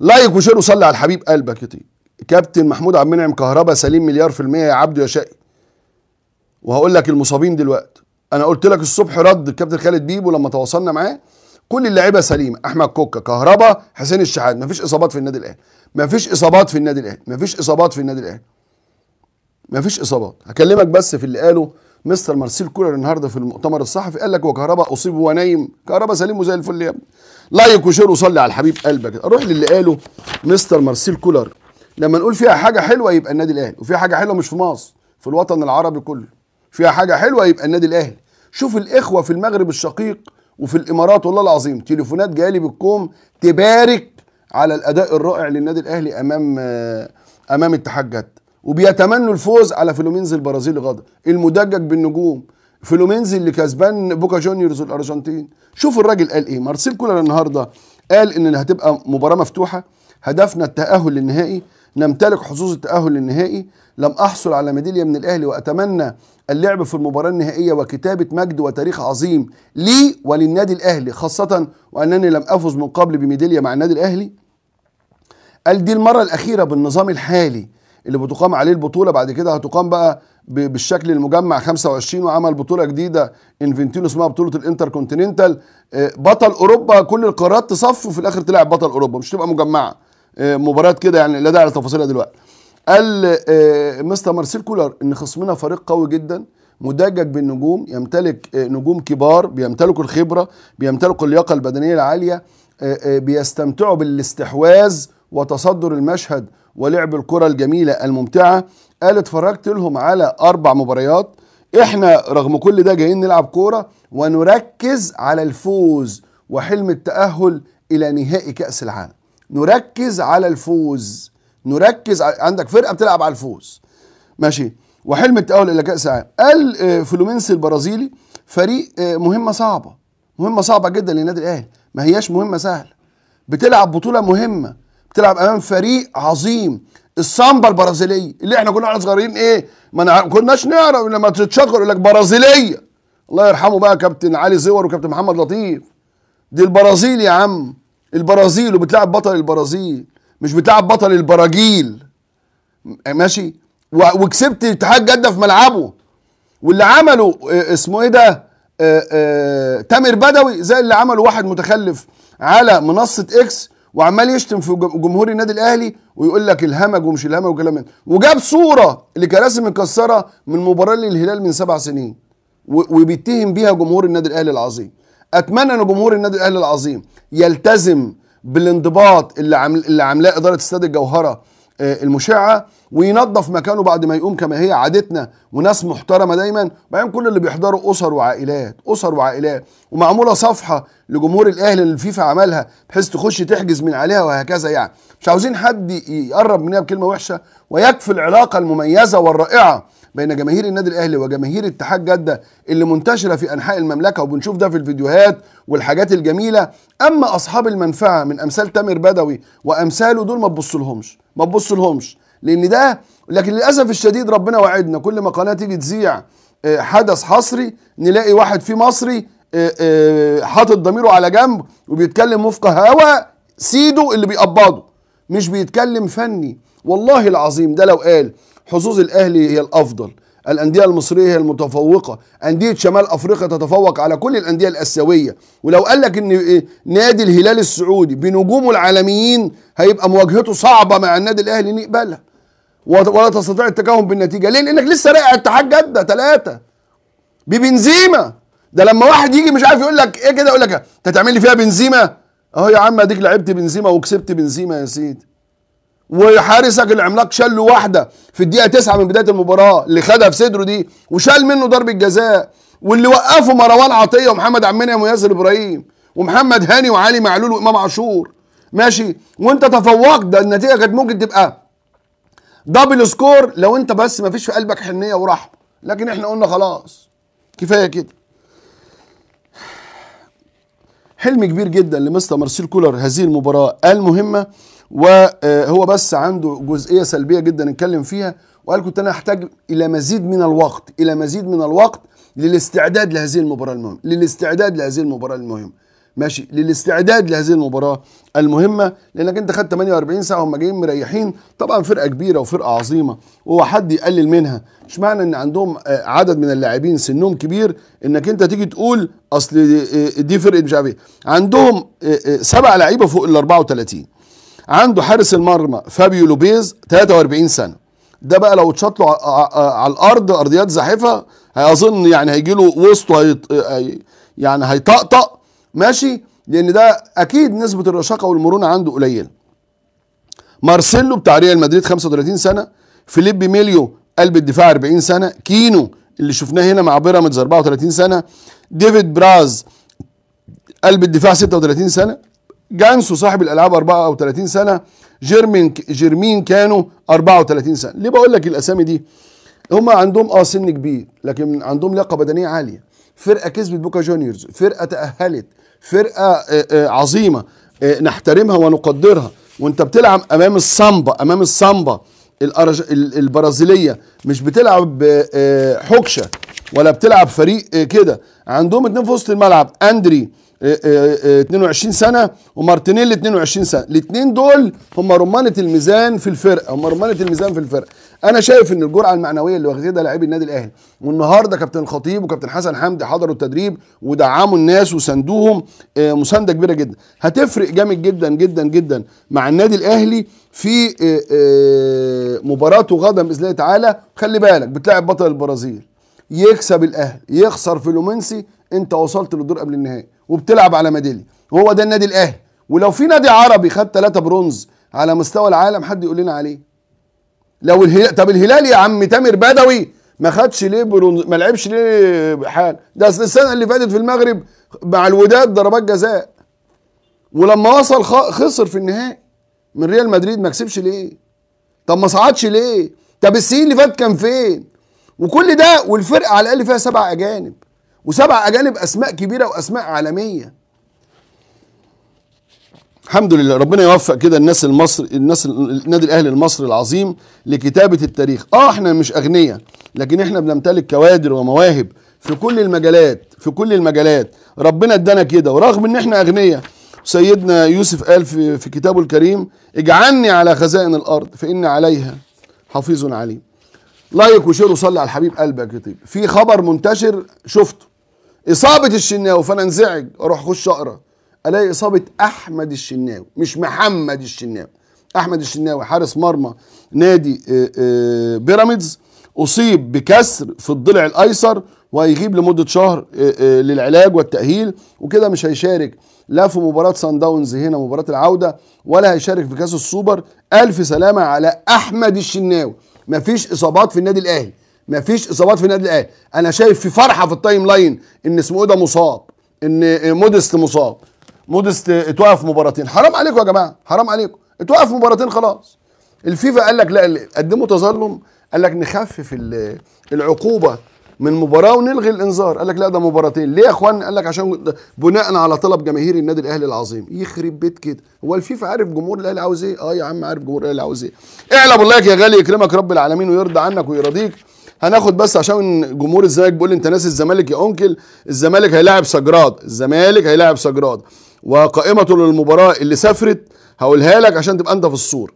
لايك وشير وصلي على الحبيب قلبك يطيب كابتن محمود عبد المنعم كهربا سليم مليار في المية يا عبده يا شقي وهقول لك المصابين دلوقتي انا قلت لك الصبح رد الكابتن خالد بيبو لما تواصلنا معاه كل اللعيبه سليمه احمد كوكا كهربا حسين الشحات مفيش اصابات في النادي الاهلي مفيش اصابات في النادي الاهلي مفيش اصابات في النادي الاهلي مفيش اصابات هكلمك بس في اللي قاله مستر مارسيل كولر النهارده في المؤتمر الصحفي قال لك هو اصيب وهو نايم كهرباء سليم وزي الفل يا ابني لايك وشير وصلي على الحبيب قلبك روح للي قاله مستر مارسيل كولر لما نقول فيها حاجه حلوه يبقى النادي الاهلي وفيها حاجه حلوه مش في مصر في الوطن العربي كله فيها حاجه حلوه يبقى النادي الاهلي شوف الاخوه في المغرب الشقيق وفي الامارات والله العظيم تليفونات جايه بالكوم تبارك على الاداء الرائع للنادي الاهلي امام آه، امام اتحاد جده وبيتمنوا الفوز على فلومينز البرازيلي غدا المدجج بالنجوم فلومينز اللي كسبان بوكا جونيورز الارجنتين شوف الراجل قال ايه مارسيل كولر النهارده قال ان هتبقى مباراه مفتوحه هدفنا التاهل للنهائي نمتلك حظوظ التاهل للنهائي لم احصل على ميداليه من الاهلي واتمنى اللعب في المباراه النهائيه وكتابه مجد وتاريخ عظيم لي وللنادي الاهلي خاصه وانني لم افز من قبل بميداليه مع النادي الاهلي قال دي المره الاخيره بالنظام الحالي اللي بتقام عليه البطوله بعد كده هتقام بقى بالشكل المجمع 25 وعمل بطوله جديده انفنتينو اسمها بطوله الانتر كونتيننتال آه، بطل اوروبا كل القارات تصف وفي الاخر تلعب بطل اوروبا مش تبقى مجمعه آه، مباراه كده يعني لا داعي لتفاصيلها دلوقتي قال آه، مستر مارسيل كولر ان خصمنا فريق قوي جدا مدجج بالنجوم يمتلك نجوم كبار بيمتلكوا الخبره بيمتلكوا اللياقه البدنيه العاليه بيستمتعوا بالاستحواذ وتصدر المشهد ولعب الكرة الجميلة الممتعة قال اتفرجت لهم على أربع مباريات احنا رغم كل ده جايين نلعب كورة ونركز على الفوز وحلم التأهل إلى نهائي كأس العالم نركز على الفوز نركز عندك فرقة بتلعب على الفوز ماشي وحلم التأهل إلى كأس العالم قال آه، فلومينسي البرازيلي فريق آه، مهمة صعبة مهمة صعبة جدا للنادي الأهلي ما هياش مهمة سهلة بتلعب بطولة مهمة بتلعب امام فريق عظيم السامبا البرازيليه اللي احنا كنا صغيرين ايه ما نع... كناش نعرف لما تتشكر يقول لك برازيليه الله يرحمه بقى كابتن علي زور وكابتن محمد لطيف دي البرازيل يا عم البرازيل وبتلعب بطل البرازيل مش بتلعب بطل البراجيل ماشي و... وكسبت اتحاد جده في ملعبه واللي عمله آه، اسمه ايه ده آه، آه، تامر بدوي زي اللي عمله واحد متخلف على منصه اكس وعمال يشتم في جمهور النادي الاهلي ويقول لك الهمج ومش الهمج وكلام وجاب صوره لكراسي مكسره من مباراه للهلال من سبع سنين وبيتهم بيها جمهور النادي الاهلي العظيم اتمنى ان جمهور النادي الاهلي العظيم يلتزم بالانضباط اللي عاملاه اداره استاد الجوهره آه، المشعه وينظف مكانه بعد ما يقوم كما هي عادتنا وناس محترمه دايما بعدين كل اللي بيحضروا اسر وعائلات اسر وعائلات ومعموله صفحه لجمهور الاهلي اللي الفيفا عملها بحيث تخش تحجز من عليها وهكذا يعني مش عاوزين حد يقرب منها بكلمه وحشه ويكفي العلاقه المميزه والرائعه بين جماهير النادي الاهلي وجماهير اتحاد جده اللي منتشره في انحاء المملكه وبنشوف ده في الفيديوهات والحاجات الجميله اما اصحاب المنفعه من امثال تامر بدوي وامثاله دول ما تبصلهمش ما تبصلهمش لان ده لكن للاسف الشديد ربنا وعدنا كل ما قناه تيجي تذيع آه، حدث حصري نلاقي واحد فيه مصري آه، آه، حاطط ضميره على جنب وبيتكلم وفق هوا سيده اللي بيقبضه مش بيتكلم فني والله العظيم ده لو قال حظوظ الاهلي هي الافضل الانديه المصريه هي المتفوقه انديه شمال افريقيا تتفوق على كل الانديه الاسيويه ولو قال لك ان نادي الهلال السعودي بنجومه العالميين هيبقى مواجهته صعبه مع النادي الاهلي نقبلها ولا تستطيع التكهن بالنتيجه ليه؟ لانك لسه راقع اتحاد جده ثلاثه ببنزيما ده لما واحد يجي مش عارف يقول لك ايه كده يقول لك انت تعمل لي فيها بنزيما اهو يا عم اديك لعبت بنزيما وكسبت بنزيما يا سيدي وحارسك العملاق شال له واحده في الدقيقه تسعة من بدايه المباراه اللي خدها في صدره دي وشال منه ضربه جزاء واللي وقفه مروان عطيه ومحمد عمنا وياسر ابراهيم ومحمد هاني وعلي معلول وامام عاشور ماشي وانت تفوقت ده النتيجه كانت ممكن تبقى دبل سكور لو انت بس ما فيش في قلبك حنيه ورحمه لكن احنا قلنا خلاص كفايه كده حلم كبير جدا لمستر مارسيل كولر هذه المباراه المهمه وهو بس عنده جزئيه سلبيه جدا اتكلم فيها وقال كنت انا احتاج الى مزيد من الوقت الى مزيد من الوقت للاستعداد لهذه المباراه المهمه للاستعداد لهذه المباراه المهمه ماشي للاستعداد لهذه المباراه المهمه لانك انت خدت 48 ساعه وهم جايين مريحين طبعا فرقه كبيره وفرقه عظيمه وهو حد يقلل منها مش معنى ان عندهم آه، عدد من اللاعبين سنهم كبير انك انت تيجي تقول اصل آه، دي فرقه مش عارف ايه عندهم آه، سبع لعيبه فوق ال 34 عنده حارس المرمى فابيو لوبيز 43 سنه ده بقى لو اتشط له على الارض ارضيات زاحفه اظن يعني هيجي له وسطه يعني هيطقطق ماشي لان ده اكيد نسبه الرشاقه والمرونه عنده قليله مارسيلو بتاع ريال مدريد 35 سنه فيليب ميليو قلب الدفاع 40 سنه كينو اللي شفناه هنا مع بيراميدز 34 سنه ديفيد براز قلب الدفاع 36 سنه جانسو صاحب الالعاب 34 سنه جيرمين جيرمين كانوا 34 سنه ليه بقول لك الاسامي دي هم عندهم اه سن كبير لكن عندهم لياقه بدنيه عاليه فرقه كسبت بوكا جونيورز فرقه تاهلت فرقه آه، آه، عظيمه آه، نحترمها ونقدرها وانت بتلعب امام الصامبا امام الصامبا البرازيليه مش بتلعب حكشه ولا بتلعب فريق كده عندهم اتنين في وسط الملعب اندري 22 آه، آه، آه، سنه ومارتينيلي 22 سنه الاثنين دول هم رمانه الميزان في الفرقه هم رمانه الميزان في الفرقه انا شايف ان الجرعه المعنويه اللي واخدها لاعبي النادي الاهلي والنهارده كابتن الخطيب وكابتن حسن حمدي حضروا التدريب ودعموا الناس وساندوهم مسانده كبيره جدا هتفرق جامد جدا جدا جدا مع النادي الاهلي في مباراته غدا باذن الله تعالى خلي بالك بتلاعب بطل البرازيل يكسب الاهلي يخسر فلومنسي انت وصلت للدور قبل النهائي وبتلعب على ميداليه وهو ده النادي الاهلي ولو في نادي عربي خد ثلاثة برونز على مستوى العالم حد يقول لنا عليه لو الهلال طب الهلال يا عم تامر بدوي ما خدش ليه برونز ما لعبش ليه حال ده اصل السنه اللي فاتت في المغرب مع الوداد ضربات جزاء ولما وصل خسر في النهائي من ريال مدريد ما كسبش ليه طب ما صعدش ليه طب السنين اللي فات كان فين وكل ده والفرقه على الاقل فيها سبع اجانب وسبع اجانب اسماء كبيره واسماء عالميه الحمد لله ربنا يوفق كده الناس المصر الناس النادي الاهلي المصري العظيم لكتابه التاريخ اه احنا مش اغنياء لكن احنا بنمتلك كوادر ومواهب في كل المجالات في كل المجالات ربنا ادانا كده ورغم ان احنا اغنياء سيدنا يوسف قال في, في كتابه الكريم اجعلني على خزائن الارض فان عليها حفيظ عليم لايك وشير وصلي على الحبيب قلبك يا طيب في خبر منتشر شفته اصابه الشناوي فانا انزعج اروح اخش اقرا الاقي اصابه احمد الشناوي مش محمد الشناوي احمد الشناوي حارس مرمى نادي آه، آه، بيراميدز اصيب بكسر في الضلع الايسر وهيغيب لمده شهر آه، للعلاج والتاهيل وكده مش هيشارك لا في مباراه سان داونز هنا مباراه العوده ولا هيشارك في كاس السوبر الف سلامه على احمد الشناوي مفيش اصابات في النادي الاهلي مفيش اصابات في النادي الاهلي انا شايف في فرحه في التايم لاين ان اسمه ايه ده مصاب ان مودست مصاب مودست اتوقف مباراتين حرام عليكم يا جماعه حرام عليكم اتوقف مباراتين خلاص الفيفا قال لك لا قدموا تظلم قال لك نخفف العقوبه من مباراه ونلغي الانذار قال لك لا ده مباراتين ليه يا اخوان قال لك عشان بناء على طلب جماهير النادي الاهلي العظيم يخرب بيت كده هو الفيفا عارف جمهور الاهلي عاوز ايه اه يا عم عارف جمهور الاهلي عاوز ايه اعلى بالله يا غالي يكرمك رب العالمين ويرضى عنك ويرضيك هناخد بس عشان جمهور الزمالك بيقول انت ناسي الزمالك يا انكل الزمالك هيلاعب سجراد الزمالك هيلاعب سجراد وقائمته للمباراه اللي سافرت هقولها لك عشان تبقى انت في الصوره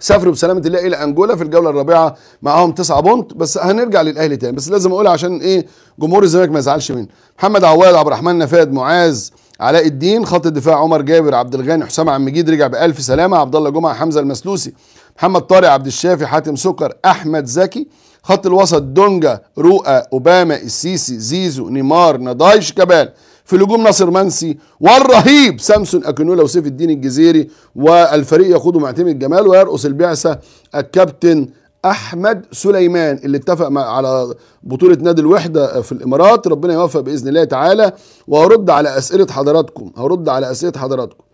سافروا بسلامه الله الى انجولا في الجوله الرابعه معاهم تسعة بونت بس هنرجع للاهلي تاني بس لازم اقولها عشان ايه جمهور الزمالك ما يزعلش منه محمد عواد عبد الرحمن نفاد معاذ علاء الدين خط الدفاع عمر جابر عبد الغني حسام عم مجيد رجع بالف سلامه عبد الله جمعه حمزه المسلوسي محمد طارق عبد الشافي حاتم سكر احمد زكي خط الوسط دونجا رؤى اوباما السيسي زيزو نيمار نضايش كبال في الهجوم ناصر منسي والرهيب سامسون اكينولا وسيف الدين الجزيري والفريق يقوده معتمد جمال ويرقص البعثه الكابتن احمد سليمان اللي اتفق مع على بطوله نادي الوحده في الامارات ربنا يوفق باذن الله تعالى وهرد على اسئله حضراتكم هرد على اسئله حضراتكم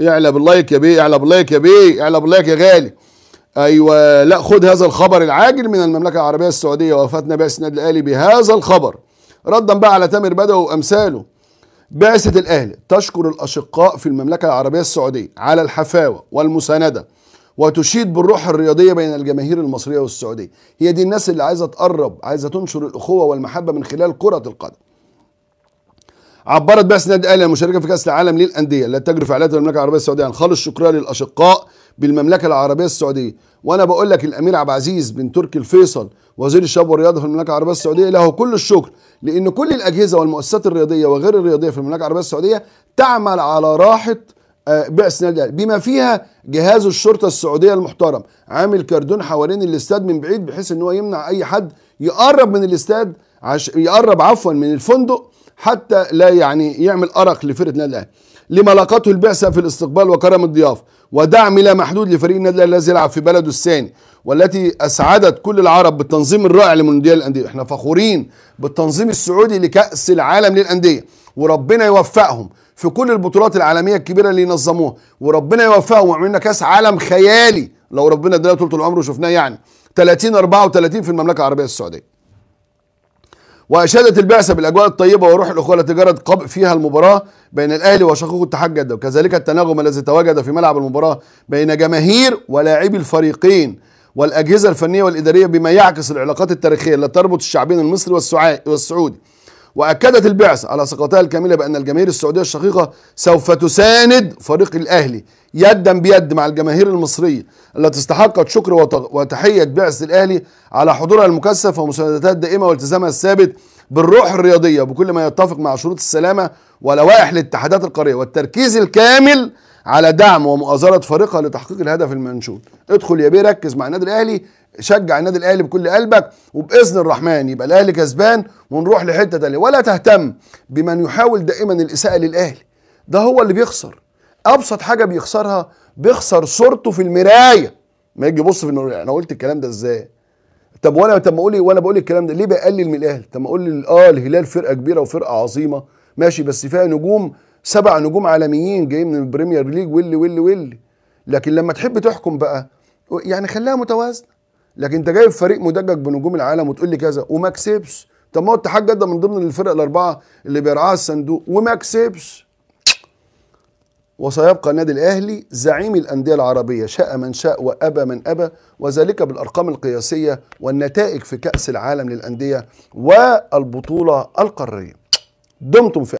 اعلى باللايك يا بيه اعلى باللايك يا بيه اعلى باللايك يا غالي ايوه لا خد هذا الخبر العاجل من المملكه العربيه السعوديه وفاه بعثة السناد الاهلي بهذا الخبر ردا بقى على تامر بدوي وامثاله بعثه الاهلي تشكر الاشقاء في المملكه العربيه السعوديه على الحفاوه والمسانده وتشيد بالروح الرياضيه بين الجماهير المصريه والسعوديه هي دي الناس اللي عايزه تقرب عايزه تنشر الاخوه والمحبه من خلال كره القدم عبرت بعثه النادي الاهلي المشاركه في كاس العالم للانديه التي تجري فعاليات المملكه العربيه السعوديه عن خالص شكرها للاشقاء بالمملكه العربيه السعوديه وانا بقول لك الامير عبد العزيز بن تركي الفيصل وزير الشباب والرياضه في المملكه العربيه السعوديه له كل الشكر لان كل الاجهزه والمؤسسات الرياضيه وغير الرياضيه في المملكه العربيه السعوديه تعمل على راحه بأس نادي الاهلي بما فيها جهاز الشرطه السعوديه المحترم عامل كاردون حوالين الاستاد من بعيد بحيث ان هو يمنع اي حد يقرب من الاستاد عش... يقرب عفوا من الفندق حتى لا يعني يعمل ارق لفرقه النادي الاهلي لما لاقته البعثه في الاستقبال وكرم الضيافه ودعم لا محدود لفريق النادي الذي يلعب في بلده الثاني والتي اسعدت كل العرب بالتنظيم الرائع لمونديال الانديه احنا فخورين بالتنظيم السعودي لكاس العالم للانديه وربنا يوفقهم في كل البطولات العالميه الكبيره اللي نظموها وربنا يوفقهم وعملنا كاس عالم خيالي لو ربنا اداله طول العمر وشفناه يعني 30 34 في المملكه العربيه السعوديه واشادت البعثه بالاجواء الطيبه وروح الاخوه التي جرت فيها المباراه بين الاهلي وشقيقه اتحاد جده وكذلك التناغم الذي تواجد في ملعب المباراه بين جماهير ولاعبي الفريقين والاجهزه الفنيه والاداريه بما يعكس العلاقات التاريخيه التي تربط الشعبين المصري والسعودي وأكدت البعثة على ثقتها الكاملة بأن الجماهير السعودية الشقيقة سوف تساند فريق الأهلي يدا بيد مع الجماهير المصرية التي استحقت شكر وتحية بعثة الأهلي على حضورها المكثف ومساندتها الدائمة والتزامها الثابت بالروح الرياضية بكل ما يتفق مع شروط السلامة ولوائح الاتحادات القارية والتركيز الكامل على دعم ومؤازرة فريقها لتحقيق الهدف المنشود ادخل يا بيه ركز مع النادي الأهلي شجع النادي الاهلي بكل قلبك وباذن الرحمن يبقى الاهلي كسبان ونروح لحته تانية ولا تهتم بمن يحاول دائما الاساءه للاهلي ده هو اللي بيخسر ابسط حاجه بيخسرها بيخسر صورته في المرايه ما يجي يبص في المرايه انا قلت الكلام ده ازاي طب وانا طب ما اقول إيه؟ وانا بقول الكلام ده ليه بقلل من الاهلي طب ما اقول اه الهلال فرقه كبيره وفرقه عظيمه ماشي بس فيها نجوم سبع نجوم عالميين جايين من البريمير ليج واللي واللي واللي لكن لما تحب تحكم بقى يعني خليها متوازنه لكن انت جايب فريق مدجج بنجوم العالم وتقول لي كذا وما كسبش طب ما هو اتحاد جده من ضمن الفرق الاربعه اللي بيرعاها الصندوق وما كسبش وسيبقى النادي الاهلي زعيم الانديه العربيه شاء من شاء وابى من ابى وذلك بالارقام القياسيه والنتائج في كاس العالم للانديه والبطوله القاريه دمتم في